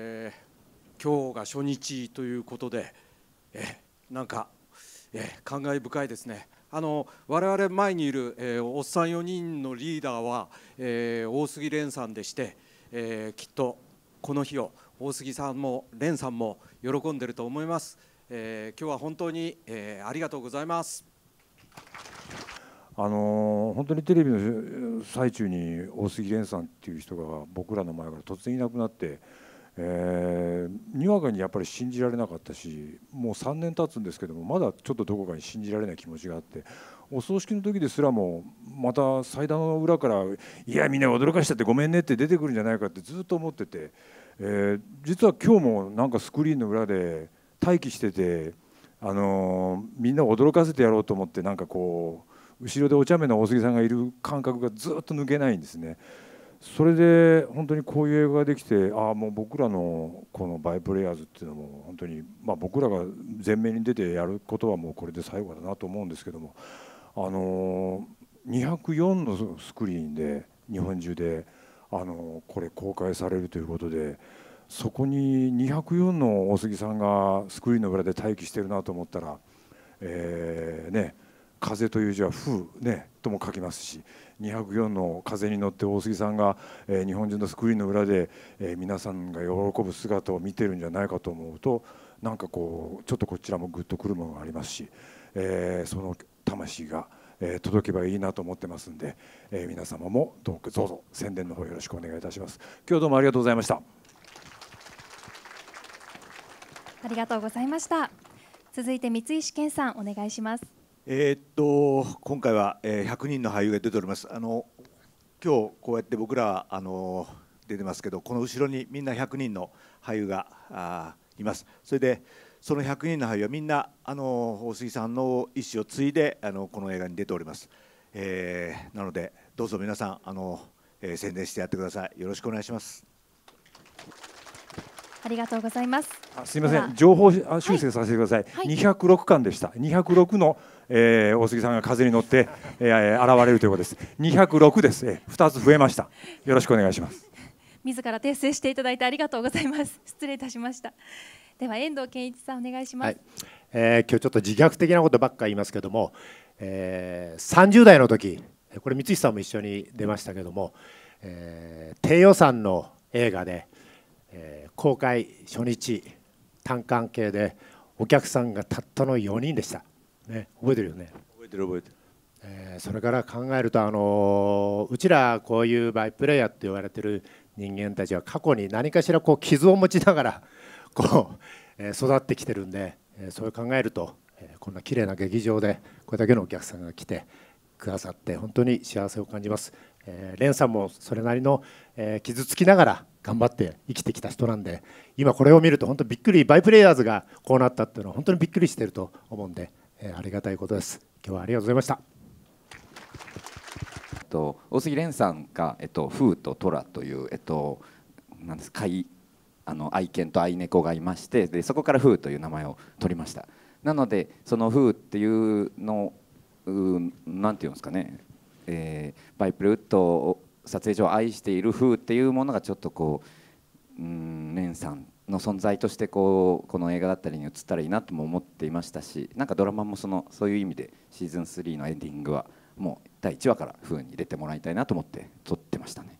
えー、今日が初日ということで、えー、なんか、えー、感慨深いですね。あの我々前にいる、えー、おっさん4人のリーダーは、えー、大杉蓮さんでして、えー、きっとこの日を大杉さんも蓮さんも喜んでると思います、えー、今日は本当に、えー、ありがとうございますあの本当にテレビの最中に大杉蓮さんっていう人が僕らの前から突然いなくなって、えー、にわかにやっぱり信じられなかったしもう3年経つんですけどもまだちょっとどこかに信じられない気持ちがあってお葬式の時ですらもまた祭壇の裏から「いやみんな驚かしたってごめんね」って出てくるんじゃないかってずっと思ってて、えー、実は今日もなんかスクリーンの裏で待機してて、あのー、みんなを驚かせてやろうと思ってなんかこう。後ろでお茶目な大杉さんがいる感覚がずっと抜けないんですね。それで本当にこういう映画ができてああもう僕らのこの「バイプレイヤーズ」っていうのも本当に、まあ、僕らが前面に出てやることはもうこれで最後だなと思うんですけども、あの204のスクリーンで日本中で、あのこれ公開されるということで。そこに204の大杉さんがスクリーンの裏で待機してるなと思ったら、えーね、ね「風」という字は「風」ねとも書きますし204の「風に乗って」大杉さんが、えー、日本人のスクリーンの裏で、えー、皆さんが喜ぶ姿を見てるんじゃないかと思うとなんかこうちょっとこちらもグッとくるものがありますし、えー、その魂が、えー、届けばいいなと思ってますんで、えー、皆様もどうどうぞ宣伝の方よろしくお願いいたします。今日どうもありがとうございましたありがとうございました。続いて三石健さんお願いします。えー、っと今回は、え100人の俳優が出ております。あの今日こうやって僕らはあの出てますけど、この後ろにみんな100人の俳優があいます。それでその100人の俳優はみんなあの大杉さんの意思を継いであのこの映画に出ております。えー、なのでどうぞ皆さんあの、えー、宣伝してやってください。よろしくお願いします。ありがとうございます。すみません、情報修正させてください。二百六巻でした。二百六の、えー、大杉さんが風に乗って、えー、現れるということです。二百六です。えー、つ増えました。よろしくお願いします。自ら訂正していただいてありがとうございます。失礼いたしました。では遠藤健一さんお願いします。はい、えー、今日ちょっと自虐的なことばっか言いますけども、えー、30代の時、これ三井さんも一緒に出ましたけども、えー、低予算の映画で。え公開初日単館系でお客さんがたったの4人でした、ね、覚えてるよね覚えてる覚えてる、えー、それから考えると、あのー、うちらこういうバイプレーヤーって言われてる人間たちは過去に何かしらこう傷を持ちながら こう、えー、育ってきてるんで、えそう考えると、えこんな綺麗な劇場でこれだけのお客さんが来てくださって本当に幸せを感じます。えー、レンさんもそれなりの、え傷つきながら頑張って生きてきた人なんで今これを見ると本当びっくりバイプレイヤーズがこうなったっていうのは本当にびっくりしてると思うんで、えー、ありがたいことです今日はありがとうございました。と、大杉蓮さんが、えっと、フーとトラという、えっと、なんです飼いあの愛犬と愛猫がいましてでそこからフーという名前を取りましたなのでそのフーっていうの何て言うんですかね、えー、バイプルー撮影所を愛している風っていうものがちょっとこううん蓮さんの存在としてこうこの映画だったりに移ったらいいなとも思っていましたしなんかドラマもそのそういう意味でシーズン3のエンディングはもう第1話から風に出てもらいたいなと思って撮ってましたね。